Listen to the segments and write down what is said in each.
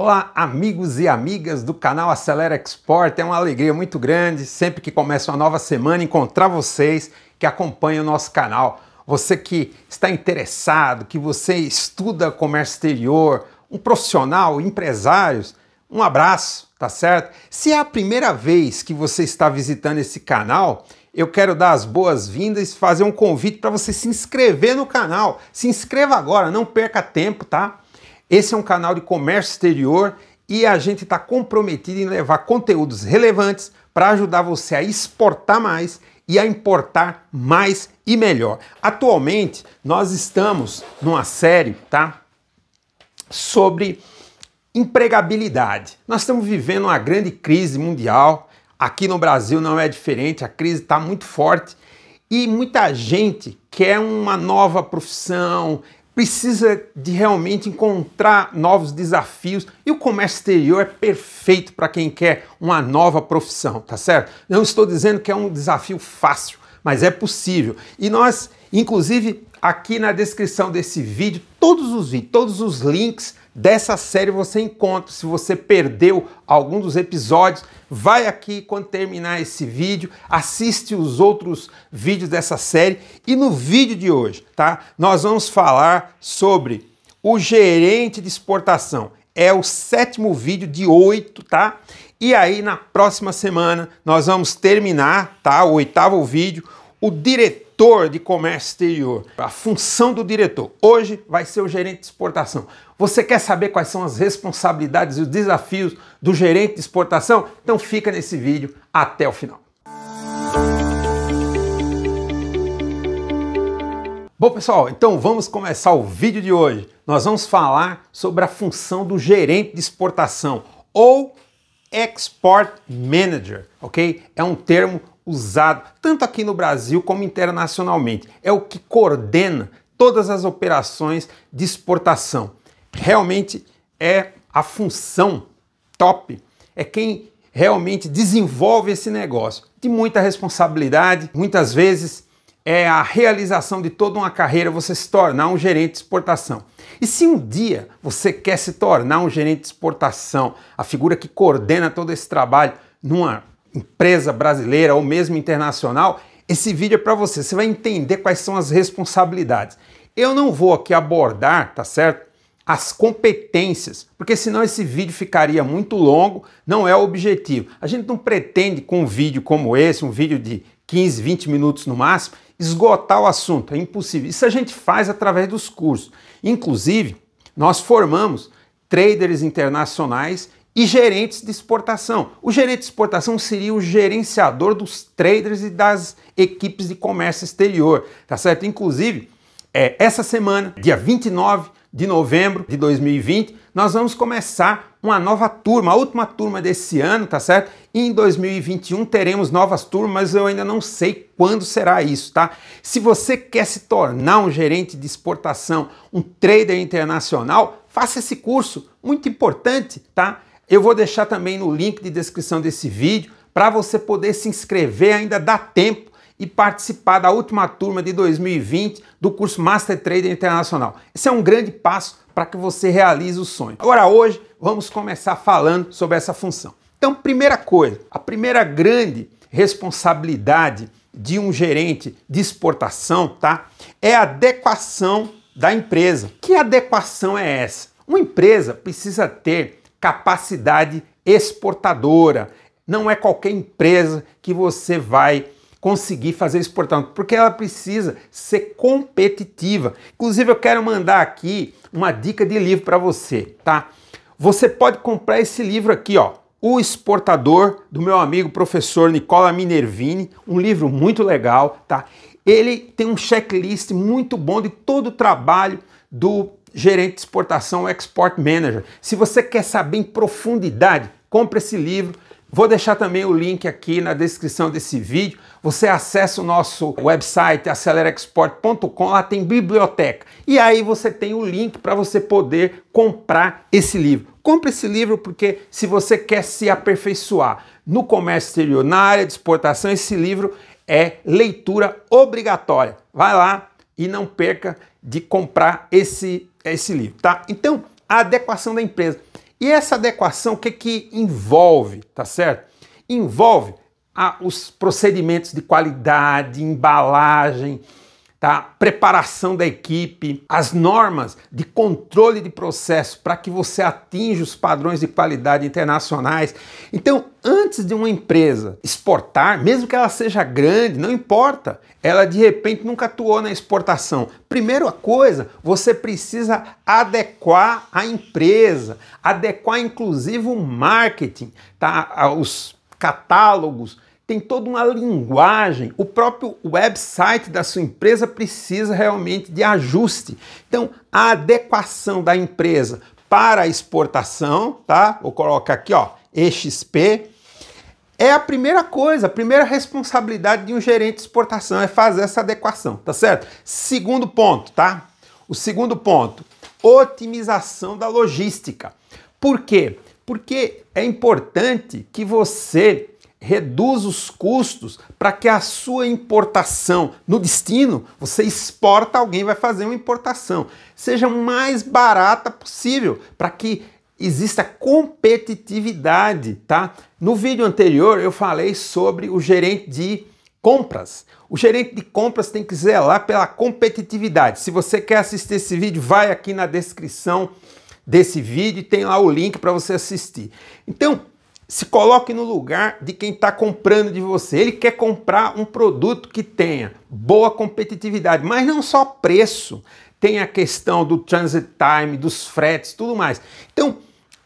Olá, amigos e amigas do canal Acelera Export. É uma alegria muito grande sempre que começa uma nova semana encontrar vocês que acompanham o nosso canal. Você que está interessado, que você estuda comércio exterior, um profissional, empresários, um abraço, tá certo? Se é a primeira vez que você está visitando esse canal, eu quero dar as boas-vindas e fazer um convite para você se inscrever no canal. Se inscreva agora, não perca tempo, tá? Esse é um canal de comércio exterior e a gente está comprometido em levar conteúdos relevantes para ajudar você a exportar mais e a importar mais e melhor. Atualmente, nós estamos numa série, tá? Sobre empregabilidade. Nós estamos vivendo uma grande crise mundial. Aqui no Brasil não é diferente, a crise está muito forte e muita gente quer uma nova profissão, precisa de realmente encontrar novos desafios e o comércio exterior é perfeito para quem quer uma nova profissão, tá certo? Não estou dizendo que é um desafio fácil, mas é possível. E nós, inclusive, aqui na descrição desse vídeo Todos os vídeos, todos os links dessa série você encontra. Se você perdeu algum dos episódios, vai aqui quando terminar esse vídeo, assiste os outros vídeos dessa série e no vídeo de hoje, tá? Nós vamos falar sobre o gerente de exportação. É o sétimo vídeo de oito, tá? E aí na próxima semana nós vamos terminar, tá? O oitavo vídeo, o diretor diretor de comércio exterior. A função do diretor hoje vai ser o gerente de exportação. Você quer saber quais são as responsabilidades e os desafios do gerente de exportação? Então fica nesse vídeo até o final. Bom, pessoal, então vamos começar o vídeo de hoje. Nós vamos falar sobre a função do gerente de exportação ou Export Manager, ok? É um termo usado tanto aqui no Brasil como internacionalmente. É o que coordena todas as operações de exportação. Realmente é a função top, é quem realmente desenvolve esse negócio. De muita responsabilidade, muitas vezes é a realização de toda uma carreira você se tornar um gerente de exportação. E se um dia você quer se tornar um gerente de exportação, a figura que coordena todo esse trabalho numa empresa brasileira ou mesmo internacional, esse vídeo é para você. Você vai entender quais são as responsabilidades. Eu não vou aqui abordar, tá certo? As competências, porque senão esse vídeo ficaria muito longo, não é o objetivo. A gente não pretende com um vídeo como esse, um vídeo de 15, 20 minutos no máximo, esgotar o assunto, é impossível. Isso a gente faz através dos cursos. Inclusive, nós formamos traders internacionais e gerentes de exportação. O gerente de exportação seria o gerenciador dos traders e das equipes de comércio exterior, tá certo? Inclusive, é, essa semana, dia 29 de novembro de 2020, nós vamos começar uma nova turma, a última turma desse ano, tá certo? E em 2021 teremos novas turmas, eu ainda não sei quando será isso, tá? Se você quer se tornar um gerente de exportação, um trader internacional, faça esse curso, muito importante, tá? Eu vou deixar também no link de descrição desse vídeo para você poder se inscrever, ainda dá tempo e participar da última turma de 2020 do curso Master Trader Internacional. Esse é um grande passo para que você realize o sonho. Agora hoje vamos começar falando sobre essa função. Então, primeira coisa, a primeira grande responsabilidade de um gerente de exportação, tá? É a adequação da empresa. Que adequação é essa? Uma empresa precisa ter capacidade exportadora. Não é qualquer empresa que você vai conseguir fazer exportando, porque ela precisa ser competitiva. Inclusive, eu quero mandar aqui uma dica de livro para você, tá? Você pode comprar esse livro aqui, ó, O Exportador, do meu amigo professor Nicola Minervini, um livro muito legal, tá? Ele tem um checklist muito bom de todo o trabalho do gerente de exportação, export manager. Se você quer saber em profundidade, compre esse livro. Vou deixar também o link aqui na descrição desse vídeo. Você acessa o nosso website acelerexport.com, lá tem biblioteca. E aí você tem o link para você poder comprar esse livro. Compre esse livro porque se você quer se aperfeiçoar no comércio exterior, na área de exportação, esse livro é leitura obrigatória. Vai lá, e não perca de comprar esse, esse livro, tá? Então, a adequação da empresa. E essa adequação, o que, que envolve, tá certo? Envolve ah, os procedimentos de qualidade, embalagem, tá? preparação da equipe, as normas de controle de processo para que você atinja os padrões de qualidade internacionais. Então, antes de uma empresa exportar, mesmo que ela seja grande, não importa, ela de repente nunca atuou na exportação. Primeira coisa, você precisa adequar a empresa, adequar inclusive o marketing, tá? os catálogos, tem toda uma linguagem, o próprio website da sua empresa precisa realmente de ajuste. Então, a adequação da empresa para a exportação, tá? Vou colocar aqui, ó, EXP, é a primeira coisa, a primeira responsabilidade de um gerente de exportação é fazer essa adequação, tá certo? Segundo ponto, tá? O segundo ponto, otimização da logística. Por quê? Porque é importante que você reduz os custos para que a sua importação no destino, você exporta, alguém vai fazer uma importação, seja mais barata possível, para que exista competitividade, tá? No vídeo anterior eu falei sobre o gerente de compras. O gerente de compras tem que zelar pela competitividade. Se você quer assistir esse vídeo, vai aqui na descrição desse vídeo e tem lá o link para você assistir. Então, se coloque no lugar de quem está comprando de você. Ele quer comprar um produto que tenha boa competitividade, mas não só preço. Tem a questão do transit time, dos fretes, tudo mais. Então,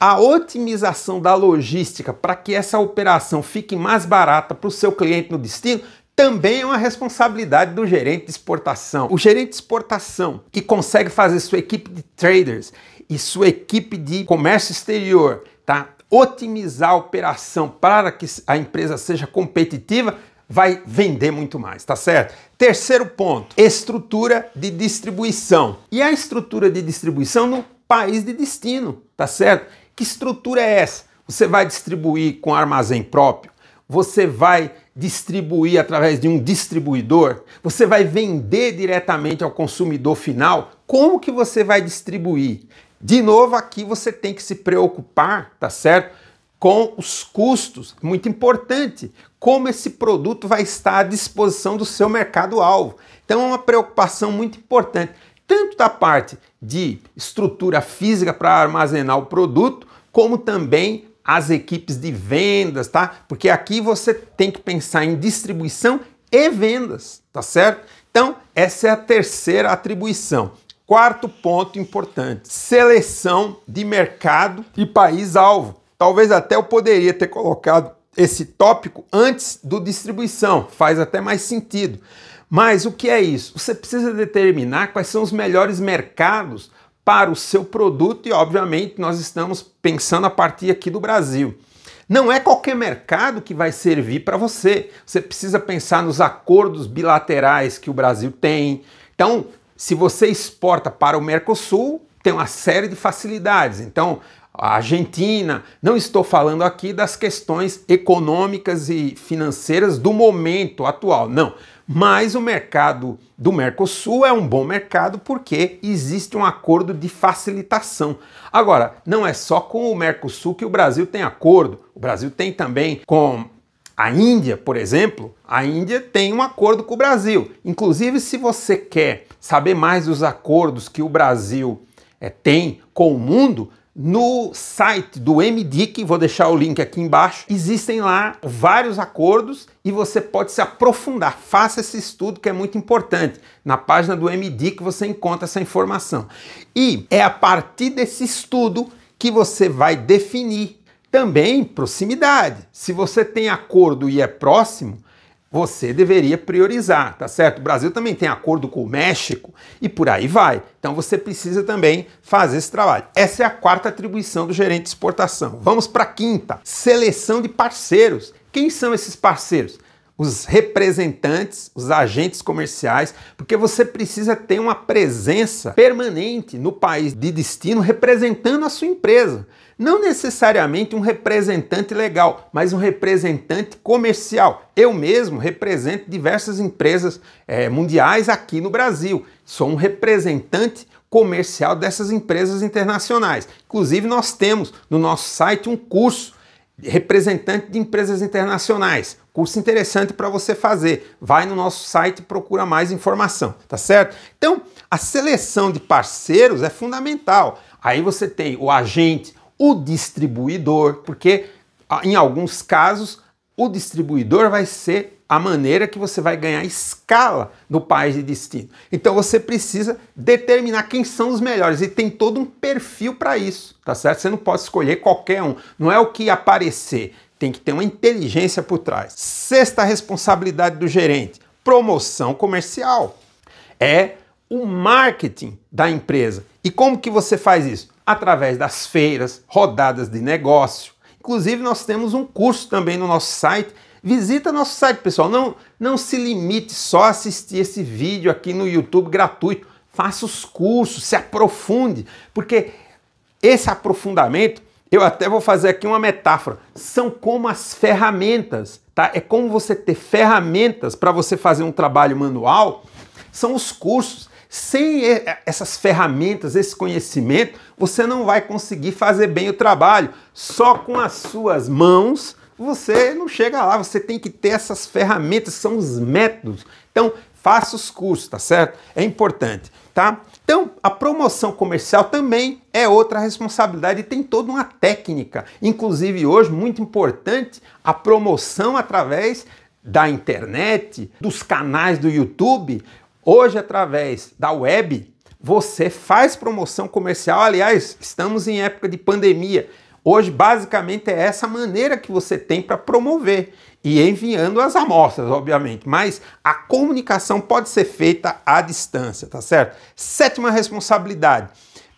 a otimização da logística para que essa operação fique mais barata para o seu cliente no destino também é uma responsabilidade do gerente de exportação. O gerente de exportação que consegue fazer sua equipe de traders e sua equipe de comércio exterior, tá? otimizar a operação para que a empresa seja competitiva, vai vender muito mais, tá certo? Terceiro ponto, estrutura de distribuição. E a estrutura de distribuição no país de destino, tá certo? Que estrutura é essa? Você vai distribuir com armazém próprio? Você vai distribuir através de um distribuidor? Você vai vender diretamente ao consumidor final? Como que você vai distribuir? De novo, aqui você tem que se preocupar, tá certo? Com os custos, muito importante, como esse produto vai estar à disposição do seu mercado-alvo. Então, é uma preocupação muito importante, tanto da parte de estrutura física para armazenar o produto, como também as equipes de vendas, tá? Porque aqui você tem que pensar em distribuição e vendas, tá certo? Então, essa é a terceira atribuição. Quarto ponto importante: seleção de mercado e país-alvo. Talvez até eu poderia ter colocado esse tópico antes do distribuição, faz até mais sentido. Mas o que é isso? Você precisa determinar quais são os melhores mercados para o seu produto e, obviamente, nós estamos pensando a partir aqui do Brasil. Não é qualquer mercado que vai servir para você. Você precisa pensar nos acordos bilaterais que o Brasil tem. Então, se você exporta para o Mercosul, tem uma série de facilidades. Então, a Argentina, não estou falando aqui das questões econômicas e financeiras do momento atual, não. Mas o mercado do Mercosul é um bom mercado porque existe um acordo de facilitação. Agora, não é só com o Mercosul que o Brasil tem acordo, o Brasil tem também com a Índia, por exemplo, a Índia tem um acordo com o Brasil. Inclusive, se você quer saber mais dos acordos que o Brasil é, tem com o mundo, no site do MDIC, vou deixar o link aqui embaixo, existem lá vários acordos e você pode se aprofundar. Faça esse estudo que é muito importante. Na página do MDIC você encontra essa informação. E é a partir desse estudo que você vai definir também proximidade. Se você tem acordo e é próximo, você deveria priorizar, tá certo? O Brasil também tem acordo com o México e por aí vai. Então você precisa também fazer esse trabalho. Essa é a quarta atribuição do gerente de exportação. Vamos para a quinta: seleção de parceiros. Quem são esses parceiros? os representantes, os agentes comerciais, porque você precisa ter uma presença permanente no país de destino representando a sua empresa. Não necessariamente um representante legal, mas um representante comercial. Eu mesmo represento diversas empresas é, mundiais aqui no Brasil. Sou um representante comercial dessas empresas internacionais. Inclusive, nós temos no nosso site um curso representante de empresas internacionais. Curso interessante para você fazer. Vai no nosso site e procura mais informação, tá certo? Então, a seleção de parceiros é fundamental. Aí você tem o agente, o distribuidor, porque em alguns casos o distribuidor vai ser a maneira que você vai ganhar escala no país de destino. Então você precisa determinar quem são os melhores e tem todo um perfil para isso, tá certo? Você não pode escolher qualquer um, não é o que aparecer, tem que ter uma inteligência por trás. Sexta responsabilidade do gerente: promoção comercial. É o marketing da empresa. E como que você faz isso? Através das feiras, rodadas de negócio. Inclusive, nós temos um curso também no nosso site Visita nosso site, pessoal. Não, não se limite só a assistir esse vídeo aqui no YouTube gratuito. Faça os cursos, se aprofunde, porque esse aprofundamento, eu até vou fazer aqui uma metáfora, são como as ferramentas, tá? É como você ter ferramentas para você fazer um trabalho manual, são os cursos. Sem é, essas ferramentas, esse conhecimento, você não vai conseguir fazer bem o trabalho. Só com as suas mãos você não chega lá, você tem que ter essas ferramentas, são os métodos. Então, faça os cursos, tá certo? É importante, tá? Então, a promoção comercial também é outra responsabilidade e tem toda uma técnica. Inclusive, hoje, muito importante, a promoção através da internet, dos canais do YouTube, hoje através da web, você faz promoção comercial. Aliás, estamos em época de pandemia. Hoje, basicamente, é essa maneira que você tem para promover e enviando as amostras, obviamente, mas a comunicação pode ser feita à distância, tá certo? Sétima responsabilidade: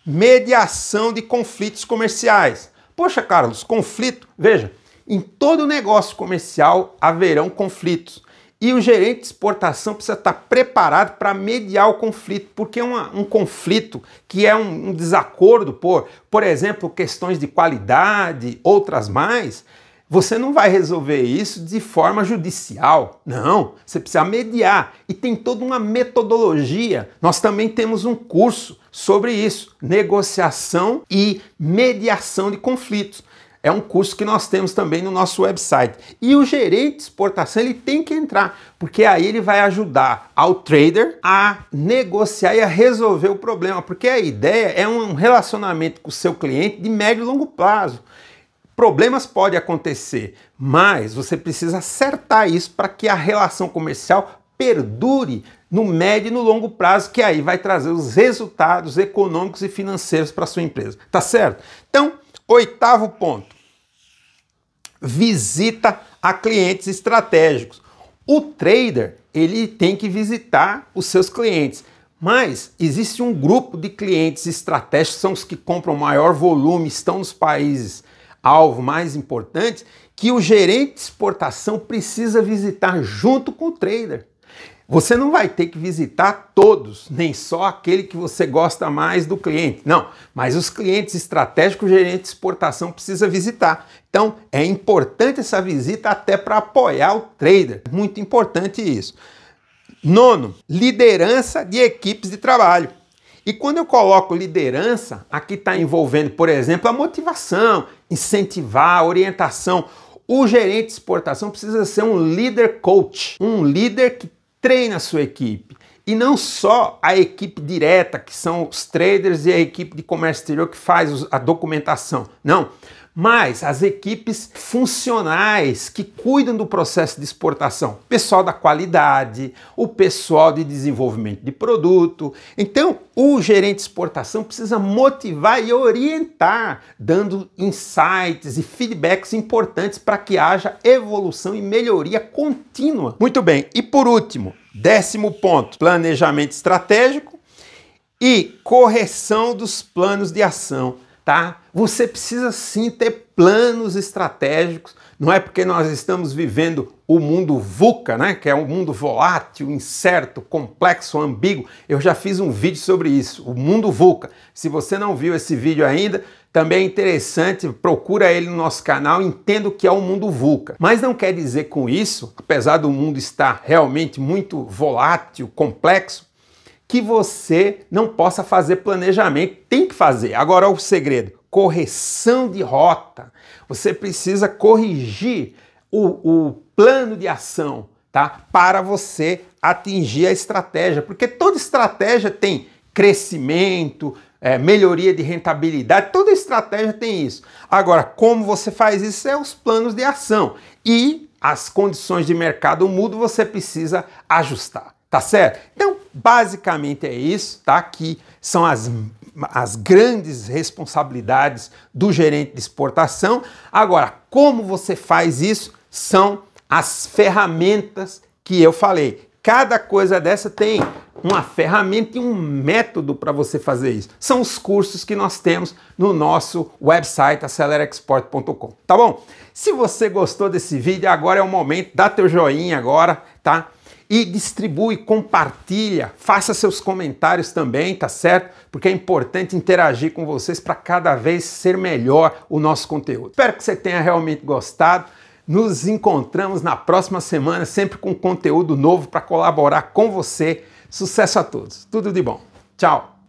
mediação de conflitos comerciais. Poxa, Carlos, conflito, veja, em todo negócio comercial haverão conflitos. E o gerente de exportação precisa estar preparado para mediar o conflito, porque é um conflito que é um, um desacordo por, por exemplo, questões de qualidade, outras mais. Você não vai resolver isso de forma judicial, não. Você precisa mediar e tem toda uma metodologia. Nós também temos um curso sobre isso, negociação e mediação de conflitos. É um custo que nós temos também no nosso website. E o gerente de exportação ele tem que entrar, porque aí ele vai ajudar ao trader a negociar e a resolver o problema, porque a ideia é um relacionamento com o seu cliente de médio e longo prazo. Problemas podem acontecer, mas você precisa acertar isso para que a relação comercial perdure no médio e no longo prazo, que aí vai trazer os resultados econômicos e financeiros para sua empresa, tá certo? Então, Oitavo ponto: visita a clientes estratégicos. O trader ele tem que visitar os seus clientes, mas existe um grupo de clientes estratégicos, são os que compram maior volume, estão nos países alvo mais importantes, que o gerente de exportação precisa visitar junto com o trader. Você não vai ter que visitar todos, nem só aquele que você gosta mais do cliente. Não, mas os clientes estratégicos gerente de exportação precisa visitar. Então, é importante essa visita até para apoiar o trader. Muito importante isso. Nono, liderança de equipes de trabalho. E quando eu coloco liderança, aqui está envolvendo, por exemplo, a motivação, incentivar, orientação. O gerente de exportação precisa ser um líder coach, um líder que treine a sua equipe. E não só a equipe direta, que são os traders e a equipe de comércio exterior que faz a documentação. Não mas as equipes funcionais que cuidam do processo de exportação, pessoal da qualidade, o pessoal de desenvolvimento de produto. Então, o gerente de exportação precisa motivar e orientar, dando insights e feedbacks importantes para que haja evolução e melhoria contínua. Muito bem, e por último, décimo ponto: planejamento estratégico e correção dos planos de ação tá? Você precisa sim ter planos estratégicos. Não é porque nós estamos vivendo o mundo VUCA, né? Que é um mundo volátil, incerto, complexo, ambíguo. Eu já fiz um vídeo sobre isso, o mundo VUCA. Se você não viu esse vídeo ainda, também é interessante, procura ele no nosso canal, entenda o que é o mundo VUCA. Mas não quer dizer com isso, apesar do mundo estar realmente muito volátil, complexo, que você não possa fazer planejamento. Tem que fazer. Agora, o segredo: correção de rota. Você precisa corrigir o, o plano de ação tá? para você atingir a estratégia, porque toda estratégia tem crescimento, é, melhoria de rentabilidade, toda estratégia tem isso. Agora, como você faz isso é os planos de ação e as condições de mercado mudam, você precisa ajustar, tá certo? Então, Basicamente é isso, tá? Aqui são as, as grandes responsabilidades do gerente de exportação. Agora, como você faz isso? São as ferramentas que eu falei. Cada coisa dessa tem uma ferramenta e um método para você fazer isso. São os cursos que nós temos no nosso website acelerexport.com, tá bom? Se você gostou desse vídeo, agora é o momento, dá teu joinha agora, tá? E distribui, compartilha, faça seus comentários também, tá certo? Porque é importante interagir com vocês para cada vez ser melhor o nosso conteúdo. Espero que você tenha realmente gostado. Nos encontramos na próxima semana, sempre com conteúdo novo para colaborar com você. Sucesso a todos. Tudo de bom. Tchau.